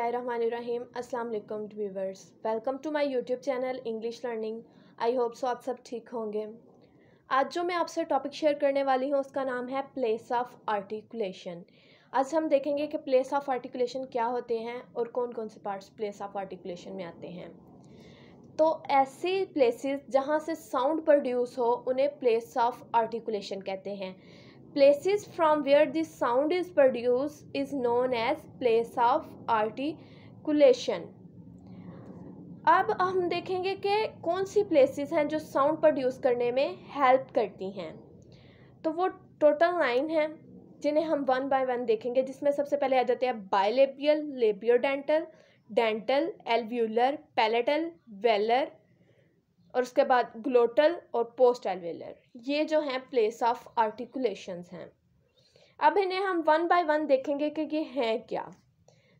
बिस्मिल्लाहिर्रहमानिर्रहीम अस्सलाम viewers welcome to my YouTube channel English learning I hope so आप सब ठीक होंगे आज जो मैं आपसे टॉपिक शेयर करने वाली हूँ उसका नाम है प्लेस ऑफ आर्टिकुलेशन आज हम देखेंगे कि प्लेस ऑफ आर्टिकुलेशन क्या होते हैं और कौन कौन से पार्ट्स प्लेस ऑफ आर्टिकुलेशन में आते हैं तो ऐसे प्लेसेस जहाँ से साउंड प्रोड्यूस हो उन्हें प्लेस ऑफ आर्टिकुलेशन कहते हैं places from where this sound is produced is known as place of articulation अब हम देखेंगे कि कौन सी प्लेसिस हैं जो साउंड प्रोड्यूस करने में हेल्प करती हैं तो वो टोटल नाइन हैं जिन्हें हम वन बाय वन देखेंगे जिसमें सबसे पहले आ जाते हैं bilabial labiodental dental alveolar palatal velar और उसके बाद ग्लोटल और पोस्ट एलवेलर ये जो हैं प्लेस ऑफ आर्टिकुलेशंस हैं अब इन्हें हम वन बाय वन देखेंगे कि ये हैं क्या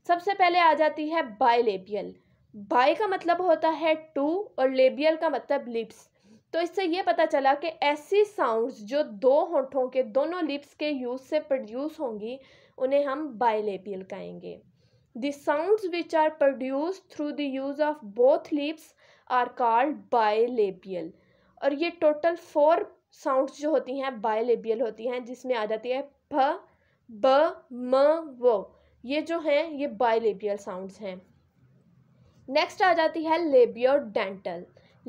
सबसे पहले आ जाती है बायलेबियल बाय का मतलब होता है टू और लेबियल का मतलब लिप्स तो इससे ये पता चला कि ऐसी साउंड्स जो दो होठों के दोनों लिप्स के यूज़ से प्रोड्यूस होंगी उन्हें हम बायलेबियल कहेंगे the sounds which are produce through the use of both lips are called bilabial और ये टोटल फोर साउंड्स जो होती हैं बायलेबियल होती हैं जिसमें आ जाती है फ ब म वो ये जो हैं ये बायलेबियल साउंड्स हैं नेक्स्ट आ जाती है लेबियो डेंटल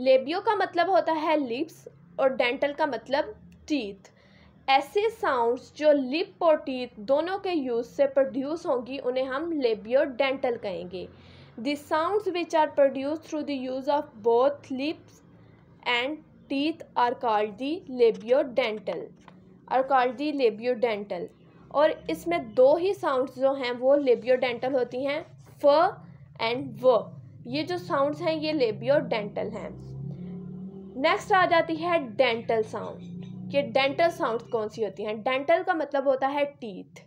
लेबियो का मतलब होता है लिप्स और डेंटल का मतलब टीथ ऐसे साउंड्स जो लिप और टीथ दोनों के यूज़ से प्रोड्यूस होंगी उन्हें हम लेबियो डेंटल कहेंगे The sounds which are produced through the use of both lips and teeth are called the labiodental are called the labiodental और इसमें दो ही साउंड्स जो हैं वो लेबियोडेंटल होती हैं फ एंड व ये जो साउंड्स हैं ये लेबियोडेंटल हैं नेक्स्ट आ जाती है डेंटल साउंड ये डेंटल साउंड्स कौन सी होती हैं डेंटल का मतलब होता है teeth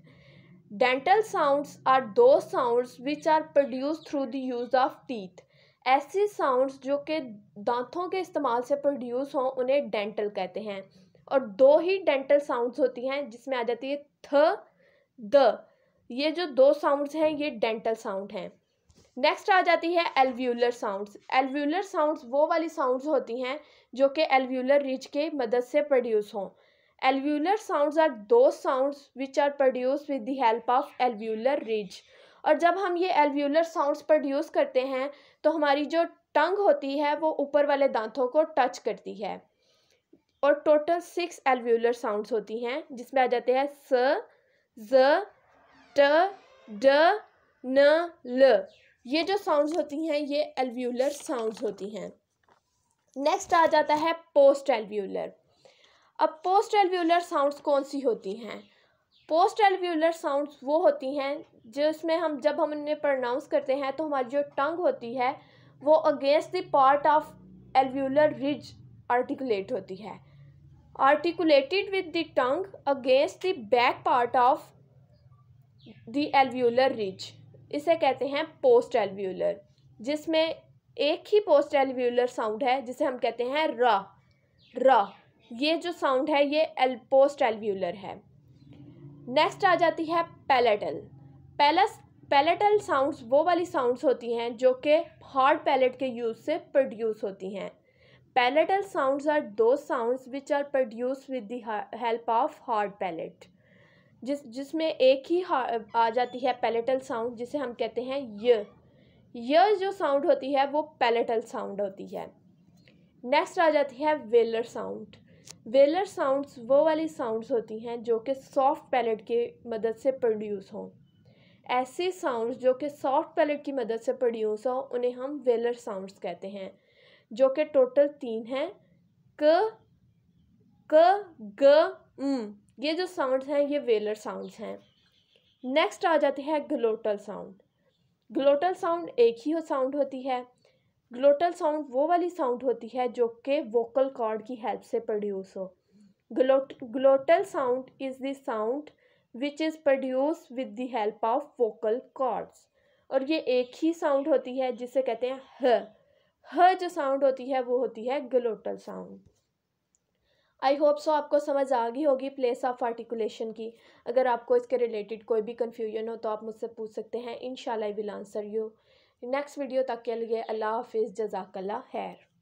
dental sounds are those sounds which are produce through the use of teeth ऐसे साउंड्स जो कि दांतों के इस्तेमाल से प्रोड्यूस हों उन्हें डेंटल कहते हैं और दो ही डेंटल साउंड्स होती हैं जिसमें आ जाती है थ द ये जो दो साउंड्स हैं ये डेंटल साउंड हैं नेक्स्ट आ जाती है एलव्यूलर साउंड्स एलव्यूलर साउंड्स वो वाली साउंड्स होती हैं जो कि एलव्यूलर रिज के मदद से प्रोड्यूस हों alveolar sounds are those sound which are produce with the help of alveolar ridge और जब हम ये alveolar sounds प्रोड्यूस करते हैं तो हमारी जो टंग होती है वो ऊपर वाले दांतों को टच करती है और टोटल सिक्स एलव्यूलर साउंड्स होती हैं जिसमें आ जाते हैं स ज ट ड न ल ये जो साउंड्स होती हैं ये एलव्यूलर साउंड्स होती हैं नेक्स्ट आ जाता है पोस्ट एलव्यूलर अब पोस्ट एल्व्यूलर साउंड्स कौन सी होती हैं पोस्ट एल्व्यूलर साउंड्स वो होती हैं जिसमें हम जब हम उन्हें प्रोनाउंस करते हैं तो हमारी जो टंग होती है वो against the part of alveolar ridge articulate होती है articulated with the tongue against the back part of the alveolar ridge इसे कहते हैं पोस्ट एलव्यूलर जिसमें एक ही पोस्ट एलव्यूलर साउंड है जिसे हम कहते हैं र र ये जो साउंड है ये एल्पोस्ट एल्व्यूलर है नेक्स्ट आ जाती है पैलेटल पैलस पैलेटल साउंड्स वो वाली साउंड्स होती हैं जो कि हार्ड पैलेट के यूज़ से प्रोड्यूस होती हैं palatal sounds are those sounds which are produce with the help of hard palate जिस जिसमें एक ही आ जाती है पैलेटल साउंड जिसे हम कहते हैं य य जो साउंड होती है वो पैलेटल साउंड होती है नेक्स्ट आ जाती है वेलर साउंड वेलर साउंड्स वो वाली साउंड्स होती हैं जो कि सॉफ्ट पैलेट की मदद से प्रोड्यूस हों ऐसे साउंड्स जो कि सॉफ्ट पैलेट की मदद से प्रोड्यूस हों उन्हें हम वेलर साउंड्स कहते हैं जो कि टोटल तीन हैं क क ग म ये जो साउंड्स हैं ये वेलर साउंड्स हैं नेक्स्ट आ जाते हैं ग्लोटल साउंड ग्लोटल साउंड एक ही हो साउंड होती है ग्लोटल साउंड वो वाली साउंड होती है जो कि वोकल कॉर्ड की हेल्प से प्रोड्यूस हो glottal sound is the sound which is produce with the help of vocal cords और ये एक ही साउंड होती है जिसे कहते हैं ह ह जो साउंड होती है वो होती है glottal sound I hope so आपको समझ आ गई होगी प्लेस ऑफ आर्टिकुलेशन की अगर आपको इसके रिलेटेड कोई भी कन्फ्यूजन हो तो आप मुझसे पूछ सकते हैं इन शाला I will answer you next video तक के लिए अल्लाह हाफिज़ जजाकल्ला खैर